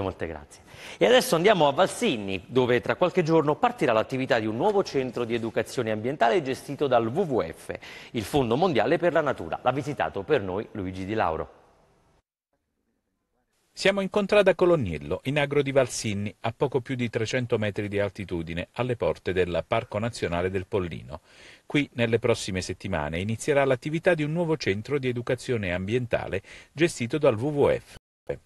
Molte grazie. E adesso andiamo a Valsinni, dove tra qualche giorno partirà l'attività di un nuovo centro di educazione ambientale gestito dal WWF, il Fondo Mondiale per la Natura. L'ha visitato per noi Luigi Di Lauro. Siamo in contrada Colonnello, in agro di Valsinni, a poco più di 300 metri di altitudine, alle porte del Parco Nazionale del Pollino. Qui, nelle prossime settimane, inizierà l'attività di un nuovo centro di educazione ambientale gestito dal WWF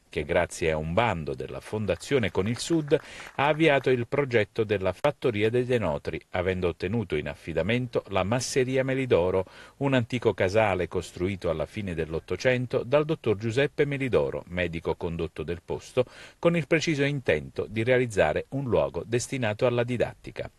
che grazie a un bando della Fondazione con il Sud ha avviato il progetto della Fattoria dei Denotri, avendo ottenuto in affidamento la Masseria Melidoro, un antico casale costruito alla fine dell'Ottocento dal dottor Giuseppe Melidoro, medico condotto del posto, con il preciso intento di realizzare un luogo destinato alla didattica.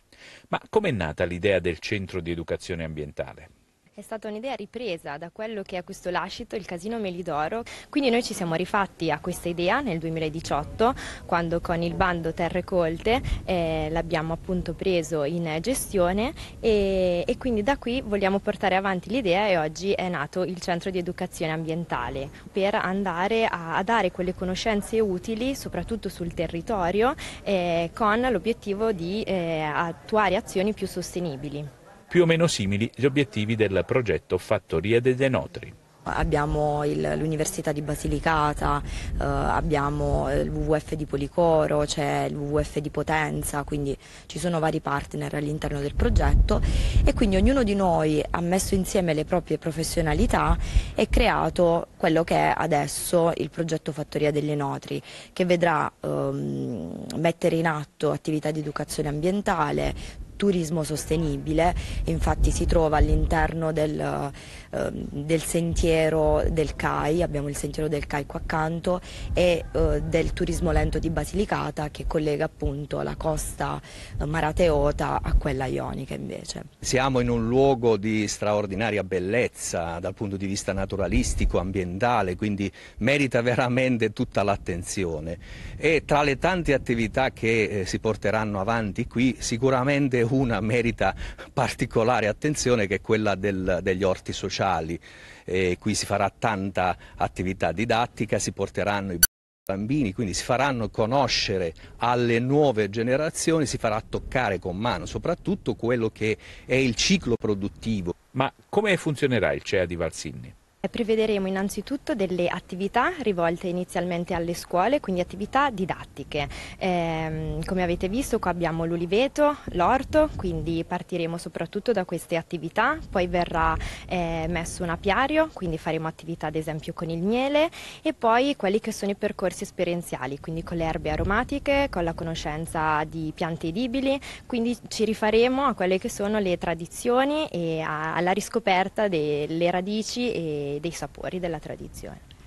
Ma com'è nata l'idea del centro di educazione ambientale? È stata un'idea ripresa da quello che è questo lascito, il Casino Melidoro. Quindi noi ci siamo rifatti a questa idea nel 2018, quando con il bando Terre Colte eh, l'abbiamo appunto preso in gestione e, e, quindi da qui vogliamo portare avanti l'idea e oggi è nato il Centro di Educazione Ambientale per andare a, a dare quelle conoscenze utili, soprattutto sul territorio, eh, con l'obiettivo di eh, attuare azioni più sostenibili più o meno simili gli obiettivi del progetto Fattoria degli Enotri. Abbiamo l'Università di Basilicata, eh, abbiamo eh, il WWF di Policoro, c'è il WWF di Potenza, quindi ci sono vari partner all'interno del progetto e quindi ognuno di noi ha messo insieme le proprie professionalità e creato quello che è adesso il progetto Fattoria delle Notri, che vedrà ehm, mettere in atto attività di educazione ambientale, turismo sostenibile, infatti si trova all'interno del, eh, del, sentiero del CAI, abbiamo il sentiero del CAI qua accanto e eh, del turismo lento di Basilicata che collega appunto la costa eh, marateota a quella ionica invece. Siamo in un luogo di straordinaria bellezza dal punto di vista naturalistico, ambientale, quindi merita veramente tutta l'attenzione e tra le tante attività che eh, si porteranno avanti qui sicuramente una merita particolare attenzione che è quella del, degli orti sociali. E qui si farà tanta attività didattica, si porteranno i bambini, quindi si faranno conoscere alle nuove generazioni, si farà toccare con mano soprattutto quello che è il ciclo produttivo. Ma come funzionerà il CEA di Valsinni? Prevederemo innanzitutto delle attività rivolte inizialmente alle scuole, quindi attività didattiche. Eh, come avete visto qua abbiamo l'uliveto, l'orto, quindi partiremo soprattutto da queste attività, poi verrà eh, messo un apiario, quindi faremo attività ad esempio con il miele e poi quelli che sono i percorsi esperienziali, quindi con le erbe aromatiche, con la conoscenza di piante edibili, quindi ci rifaremo a quelle che sono le tradizioni e a, alla riscoperta delle radici e dei, sapori della tradizione.